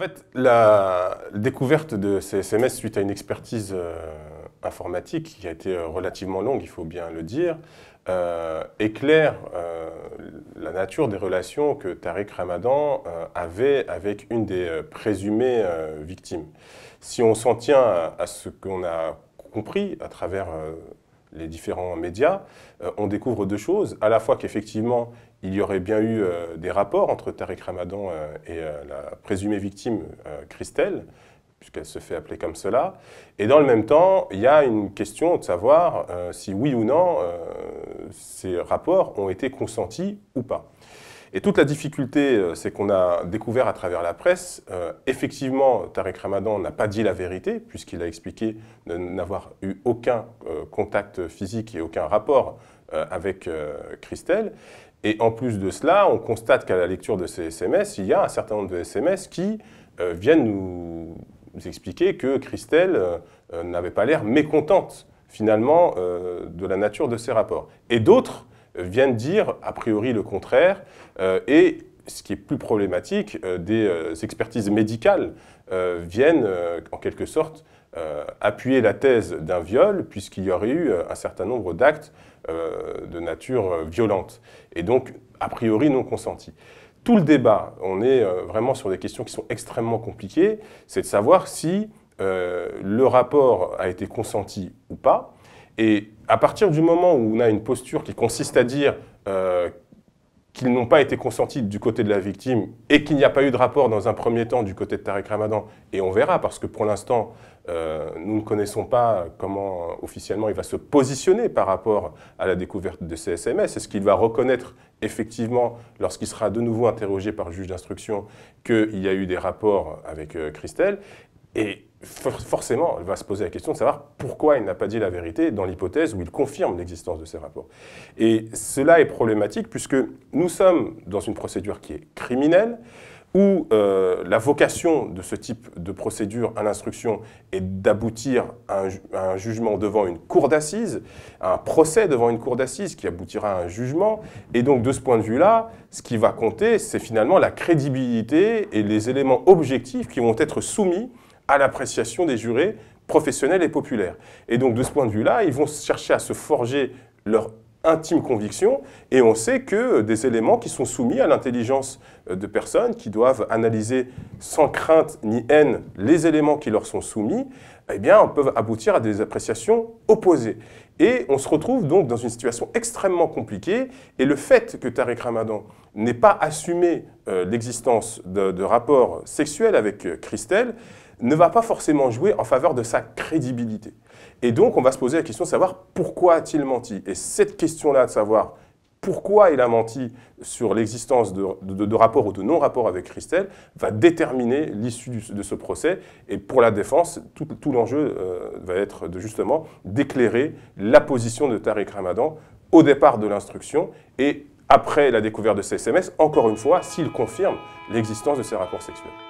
En fait, la découverte de ces SMS suite à une expertise euh, informatique qui a été euh, relativement longue, il faut bien le dire, euh, éclaire la nature des relations que Tariq Ramadan avait avec une des présumées victimes. Si on s'en tient à ce qu'on a compris à travers les différents médias, euh, on découvre deux choses. À la fois qu'effectivement, il y aurait bien eu euh, des rapports entre Tarek Ramadan euh, et la présumée victime, Christelle, puisqu'elle se fait appeler comme cela. Et dans le même temps, il y a une question de savoir si oui ou non, ces rapports ont été consentis ou pas. Et toute la difficulté, c'est qu'on a découvert à travers la presse, effectivement, Tarek Ramadan n'a pas dit la vérité, puisqu'il a expliqué n'avoir eu aucun contact physique et aucun rapport euh, avec euh, Christelle. Et en plus de cela, on constate qu'à la lecture de ces SMS, il y a un certain nombre de SMS qui euh, viennent nous, expliquer que Christelle n'avait pas l'air mécontente finalement de la nature de ces rapports. Et d'autres viennent dire a priori le contraire. et ce qui est plus problématique, euh, des euh, expertises médicales euh, viennent en quelque sorte appuyer la thèse d'un viol, puisqu'il y aurait eu un certain nombre d'actes de nature violente, et donc a priori non consentis tout le débat, on est vraiment sur des questions qui sont extrêmement compliquées, c'est de savoir si le rapport a été consenti ou pas. Et à partir du moment où on a une posture qui consiste à dire qu'ils n'ont pas été consentis du côté de la victime et qu'il n'y a pas eu de rapport dans un premier temps du côté de Tarek Ramadan, et on verra parce que pour l'instant, euh, nous ne connaissons pas comment euh, officiellement il va se positionner par rapport à la découverte de ces SMS. Est-ce qu'il va reconnaître effectivement, lorsqu'il sera de nouveau interrogé par le juge d'instruction, qu'il y a eu des rapports avec euh, Christelle et forcément, il va se poser la question de savoir pourquoi il n'a pas dit la vérité dans l'hypothèse où il confirme l'existence de ces rapports. Et cela est problématique puisque nous sommes dans une procédure qui est criminelle, où euh, la vocation de ce type de procédure à l'instruction est d'aboutir à, un jugement devant une cour d'assises, un procès devant une cour d'assises qui aboutira à un jugement. Et donc de ce point de vue-là, ce qui va compter, c'est finalement la crédibilité et les éléments objectifs qui vont être soumis à l'appréciation des jurés professionnels et populaires. Et donc de ce point de vue-là, ils vont chercher à se forger leur intime conviction, et on sait que des éléments qui sont soumis à l'intelligence euh, de personnes qui doivent analyser sans crainte ni haine les éléments qui leur sont soumis, eh bien, peuvent aboutir à des appréciations opposées. Et on se retrouve donc dans une situation extrêmement compliquée, et le fait que Tarek Ramadan n'ait pas assumé euh, l'existence de, de rapports sexuels avec euh, Christelle, ne va pas forcément jouer en faveur de sa crédibilité. Et donc, on va se poser la question de savoir pourquoi a-t-il menti Et cette question-là de savoir pourquoi il a menti sur l'existence de, de, ou de non rapports avec Christelle va déterminer l'issue de ce procès. Et pour la défense, tout, l'enjeu euh, va être de, justement d'éclairer la position de Tariq Ramadan au départ de l'instruction et après la découverte de ces SMS, encore une fois, s'il confirme l'existence de ces rapports sexuels.